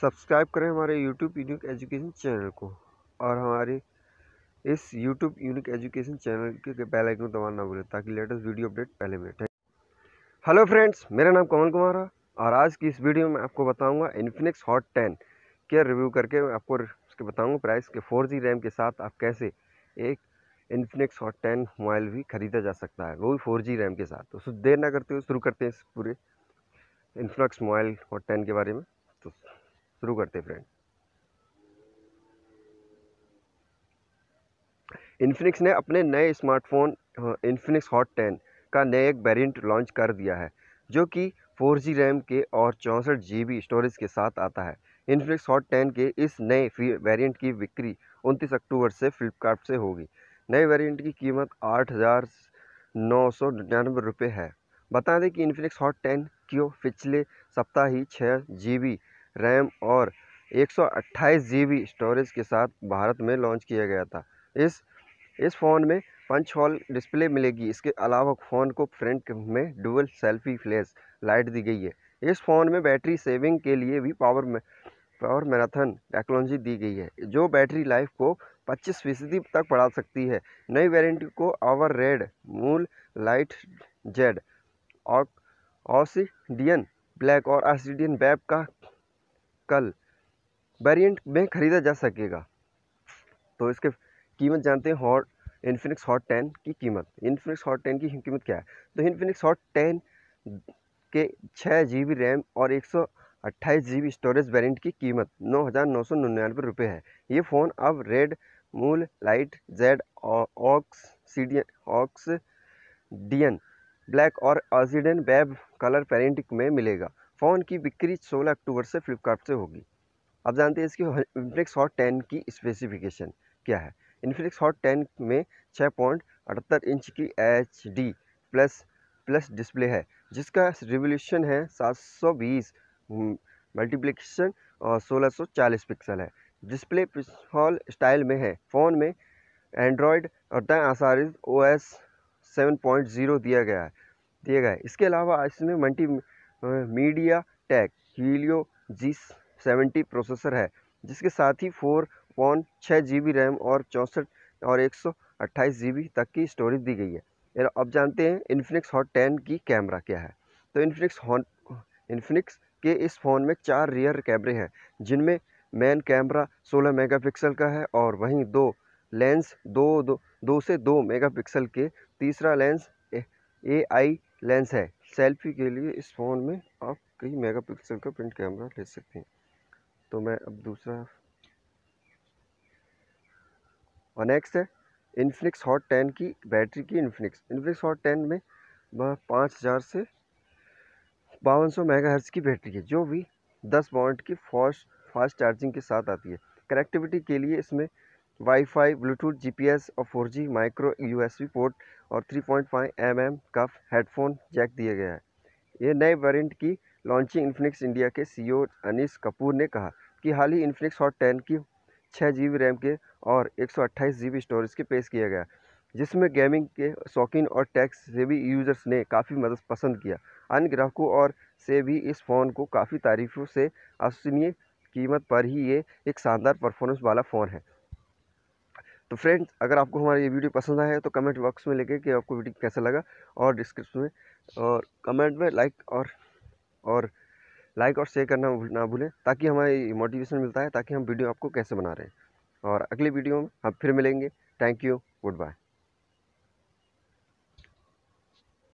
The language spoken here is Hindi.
सब्सक्राइब करें हमारे यूट्यूब यूनिक एजुकेशन चैनल को और हमारे इस यूट्यूब यूनिक एजुकेशन चैनल के बेल आइकन दबाना ना भूलें ताकि लेटेस्ट वीडियो अपडेट पहले बैठे हेलो फ्रेंड्स मेरा नाम कमल कुमार है और आज की इस वीडियो में आपको बताऊँगा इन्फिनिक्स हॉट टेन के रिव्यू करके मैं आपको उसके बताऊँगा प्राइस के फोर जी रैम के साथ आप कैसे एक इन्फिनिक्स हॉट टेन मोबाइल भी खरीदा जा सकता है वो भी फोर जी रैम के साथ तो देर ना करते हुए शुरू करते हैं इस पूरे इन्फिनिक्स मोबाइल हॉट टेन के बारे में तो शुरू करते फ्रेंड इन्फिनिक्स ने अपने नए स्मार्टफोन इन्फिनिक्स हॉट टेन का नया एक वेरियंट लॉन्च कर दिया है जो कि 4G रैम के और चौंसठ जी स्टोरेज के साथ आता है इन्फिनिक्स हॉट टेन के इस नए वेरिएंट की बिक्री 29 अक्टूबर से फ्लिपकार्ट से होगी नए वेरिएंट की कीमत आठ हज़ार नौ सौ निन्यानवे रुपये है बता दें कि इन्फिनिक्स हॉट टेन क्यों पिछले सप्ताह ही छः जी रैम और एक जीबी स्टोरेज के साथ भारत में लॉन्च किया गया था इस इस फ़ोन में पंच हॉल डिस्प्ले मिलेगी इसके अलावा फ़ोन को फ्रंट में डुअल सेल्फी फ्लैश लाइट दी गई है इस फ़ोन में बैटरी सेविंग के लिए भी पावर में पावर मैराथन टेक्नोलॉजी दी गई है जो बैटरी लाइफ को 25 फीसदी तक बढ़ा सकती है नई वेरिएंट को आवर रेड मूल लाइट जेड और ऑसिडियन ब्लैक और ऑसिडियन बैब का कल वेरिएंट में ख़रीदा जा सकेगा तो इसके कीमत जानते हैं हॉट इन्फिनिक्स हॉट टेन की कीमत इन्फिनिक्स हॉट टेन की कीमत क्या है तो इन्फिनिक्स हॉट टेन के छः जी बी रैम और एक सौ अट्ठाईस जी बी स्टोरेज वेरियंट की कीमत नौ हज़ार नौ सौ निन्यानवे रुपये है ये फ़ोन अब रेड मूल लाइट जेड ऑक्स सी ऑक्स डी एन ब्लैक और ऑक्सीडन वेब कलर पेरेंट में मिलेगा फ़ोन की बिक्री 16 अक्टूबर से फ्लिपकार्ट से होगी आप जानते हैं इसकी इन्फ्लिक्स हॉट टेन की स्पेसिफिकेशन क्या है इन्फ्लिक्स हॉट टेन में छः पॉइंट अठहत्तर इंच की H D plus plus display है जिसका रिवोल्यूशन है 720 मल्टीप्लिकेशन हम्म, और 1640 पिक्सल है डिस्प्ले हॉल स्टाइल में है फ़ोन में एंड्रॉयड और तय आसारित O S seven point zero दिया गया है दिया गया है इसके अलावा इसमें multi MediaTek Helio G seventy processor है जिसके साथ ही फोर पॉन छः जी बी रैम और चौंसठ और एक सौ अट्ठाईस जी बी तक की स्टोरेज दी गई है अब जानते हैं इन्फिनिक्स हॉट टेन की कैमरा क्या है तो इन्फिनिक्स हॉट इन्फिनिक्स के इस फ़ोन में चार रियर कैमरे हैं जिनमें मेन कैमरा 16 मेगापिक्सल का है और वहीं दो लेंस दो दो, दो से दो मेगापिक्सल के तीसरा lens A, A I lens है सेल्फी के लिए इस फ़ोन में आप कई मेगापिक्सल का प्रिंट कैमरा ले सकते हैं तो मैं अब दूसरा और नेक्स्ट है इन्फिनिक्स हॉट टेन की बैटरी की इन्फिनिक्स इन्फिनिक्स हॉट टेन में पाँच हज़ार से बावन सौ मेगा की बैटरी है जो भी दस वॉन्ट की फॉस्ट फास्ट चार्जिंग के साथ आती है कनेक्टिविटी के लिए इसमें वाईफाई ब्लूटूथ जीपीएस और जी माइक्रो यू पोर्ट और 3.5 पॉइंट mm का हेडफोन जैक दिया गया है ये नए वेरिएंट की लॉन्चिंग इन्फिनिक्स इंडिया के सीईओ अनिस कपूर ने कहा कि हाल ही इन्फिनिक्स हॉट टेन की छः जी रैम के और एक सौ स्टोरेज के पेश किया गया जिसमें गेमिंग के शौकीन और टैक्स से भी यूज़र्स ने काफ़ी मदद पसंद किया अन्य ग्राहकों और से भी इस फ़ोन को काफ़ी तारीफ़ों से अशनीय कीमत पर ही ये एक शानदार परफॉर्मेंस वाला फ़ोन है तो फ्रेंड्स अगर आपको हमारा ये वीडियो पसंद आया है तो कमेंट बॉक्स में लिखे कि आपको वीडियो कैसा लगा और डिस्क्रिप्शन में और कमेंट में लाइक और और लाइक और शेयर करना ना भूलें ताकि हमें मोटिवेशन मिलता है ताकि हम वीडियो आपको कैसे बना रहे हैं और अगले वीडियो में हम फिर मिलेंगे थैंक यू गुड बाय